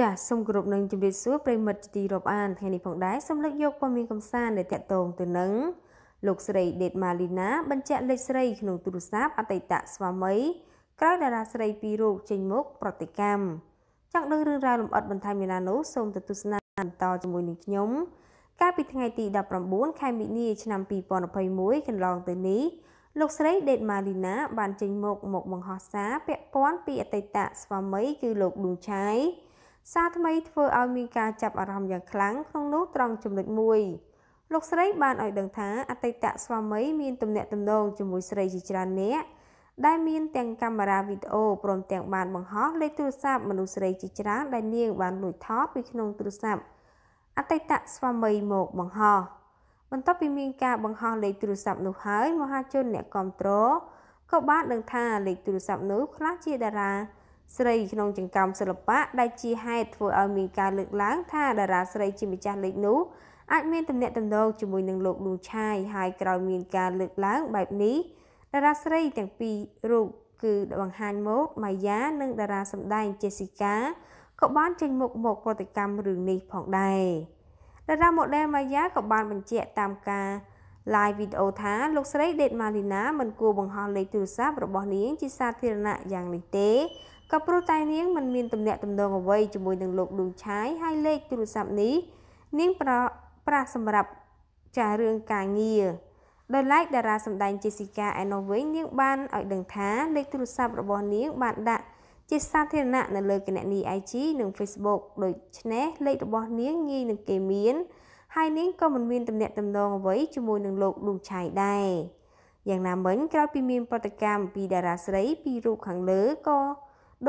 ចាសសូមគោរពនឹងជម្រាបសួរប្រិមិត្តទីរាប់អានថ្ងៃនេះផងដែរសូមលើកយកព័ត៌មានកំសាន្តដែលតកតងទៅនឹងលោកស្រីដេតម៉ាលីណាបញ្ជាក់លេខស្រីក្នុងទូរស័ព្ទអតីតស្វាមីក្រោយតារាស្រីពីររូបចេញមុខប្រតិកម្មចង់ដឹងរឿងរ៉ាវលម្អិតបន្ថែមយ៉ាងណានោះសូមទៅទស្សនាបន្តជាមួយនឹងខ្ញុំកាលពីថ្ងៃទី19ខែមិនិនាឆ្នាំ2021កន្លងទៅនេះលោកស្រីដេតម៉ាលីណាបាន ចេញមុខមកបង្ហោះសារពាក់ព័ន្ធពីអតីតស្វាមី គឺលោកឌុងឆៃសារថ្មីធ្វើឲ្យមានការចាប់អារម្មណ៍យ៉ាងខ្លាំងក្នុងនោះត្រង់ចំណុចមួយលោកស្រីបានឲ្យដឹងថាអតីតស្វាមីមានទំនាក់ទំនងជាមួយស្រីជាច្រើននាក់ដែលមានទាំងកាមេរ៉ាវីដេអូព្រមទាំងបានបង្ហោះលេខទូរស័ព្ទមនុស្សស្រីជាច្រើនដែលនាង បានលួចថតពីក្នុងទូរស័ព្ទអតីតស្វាមីមកបង្ហោះបន្ទាប់ពីមានការបង្ហោះលេខទូរស័ព្ទនោះហើយមហាជនអ្នកគ្រប់គ្រងក៏បានដឹងថាលេខទូរស័ព្ទនោះខ្លះជាតារាស្រីក្នុងចង្កាំសិល្បៈដែលជាហេតុធ្វើឲ្យមានការលើកឡើងថាតារាស្រីជាម្ចាស់លេខនោះអាចមានទំនាក់ទំនងជាមួយនឹងលោកលួងឆាយហើយក្រោយមានការលើកឡើងបែបនេះតារាស្រីទាំងពីររូបគឺបង្ហាញមកម៉ាយ៉ានិងតារាសម្ដែង Jessica ក៏បានចេញមុខមកប្រតិកម្មរឿងនេះផងដែរតារា model ម៉ាយ៉ាក៏បានបញ្ជាក់តាមការ live video ថា លោកស្រី Date Malina មិនគួរបង្ហោះលេខទូរស័ព្ទរបស់នាង ជាសាធារណៈយ៉ាងនេះទេក៏ព្រោះតែនាងមិនមានទំនាក់ទំនងអ្វីជាមួយនឹងលោកដួងឆាយហើយលេខទូរស័ព្ទនេះនាងប្រប្រាស់សម្រាប់ចាស់រឿងការងារដោយឡែកតារាសម្ដែង Jessica ឯណោះវិញនាង បានឲ្យដឹងថាលេខទូរស័ព្ទរបស់នាងបានដាក់ជាសាធារណៈនៅលើគណនី IG និង Facebook ដូច្នេះលេខរបស់ នាងងាយនឹងគេមានហើយនាងក៏មិនមានទំនាក់ទំនងអ្វីជាមួយនឹងលោកលូងឆៃដែរយ៉ាងណាមិញក្រោយពីមានបដកម្មពីតារាស្រីពីររូបខាងលើក៏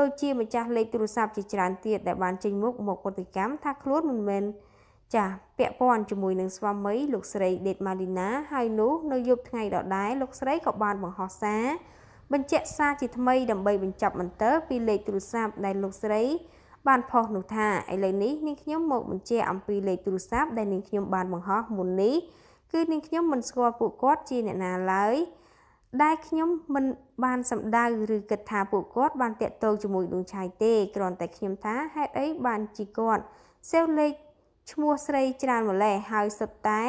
ដូចជាម្ចាស់លេខទូរស័ព្ទជាច្រើនទៀតដែលបានចេញមុខមកប្រតិកម្មថាខ្លួនមិនមែនចាស់ពាក់ព័ន្ធជាមួយនឹងស្វាមីលោកស្រីដេតម៉ាលីណាហើយនោះ នៅយប់ថ្ងៃដដែលលោកស្រីក៏បានបង្ហោះសារបញ្ជាក់សារជាថ្មីដើម្បីបញ្ចប់មន្ទិលពីលេខទូរស័ព្ទដែលលោកស្រី បានផុសនោះថាឥឡូវនេះនាងខ្ញុំមកបញ្ជាក់អំពីលេខទូរស័ព្ទដែលនាងខ្ញុំ បានបង្ហោះមុននេះគឺនាងខ្ញុំមិនស្គាល់ពួកគាត់ជាអ្នកណាឡើយ។ដែលខ្ញុំមិនបានសម្ដៅឬគិតថាពួកគាត់បានតាក់ទងជាមួយដួងឆៃទេគ្រាន់តែខ្ញុំថាហេតុអីបានជីគាត់សេវលេខឈ្មោះស្រីច្រើនម្លេះហើយសុទ្ធតែ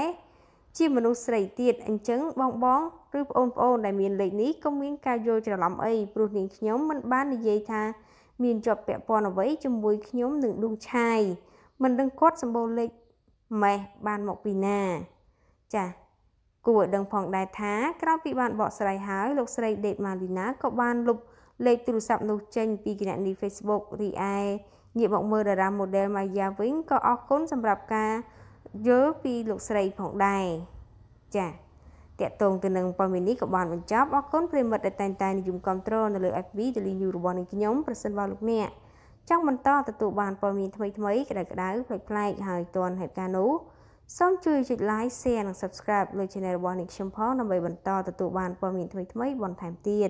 ជាមនុស្សស្រីទៀតអញ្ចឹងបងបងឬប្អូនប្អូនដែលមានលេខនេះក៏មាន ការយល់ច្រឡំអីព្រោះនាងខ្ញុំមិនបាននិយាយថា មានជាប់ពាក់ព័ន្ធអ្វីជាមួយខ្ញុំនឹងដួងឆៃមិនដឹងគាត់សម្បូរលេខម៉េះបានមកពីណាចា៎គួរដឹងផងដែរថាក្រោយពីបានបកស្រាយហើយលោកស្រីដេតម៉ាលីណាក៏បានលុបលេខទូរស័ព្ទនោះចេញពីគណនី Facebook រីឯញាកមកមើលតារា model Maya វិញក៏អរគុណសម្រាប់ការយល់ពីលោកស្រីផងដែរចា៎តាក់ទងទៅនឹងព័ត៌មាននេះក៏បានបញ្ចប់អរគុណប្រិមិត្តដែលតែងតែនិយមគ្រប់គ្រងនៅលើ FB Daily News របស់នាងខ្ញុំប្រសិនបើលោកអ្នកចង់បន្តទទួលបានព័ត៌មានថ្មីៗក្តៅៗប្លែកៗហើយទាន់ហេតុការណ៍នោះសូមជួយចុច like share និង subscribe លើ channel របស់នេះខ្ញុំផងដើម្បីបន្តទទួលបានព័ត៌មានថ្មីៗបន្ថែមទៀត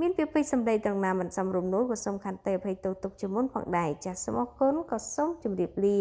មានពាក្យពេចន៍សម្ដីត្រង់ណាមិនសមរម្យនោះក៏សូមខន្តីអភ័យទោសទុកជាមុនផងដែរចាសសូមអរគុណក៏សូមជម្រាបលា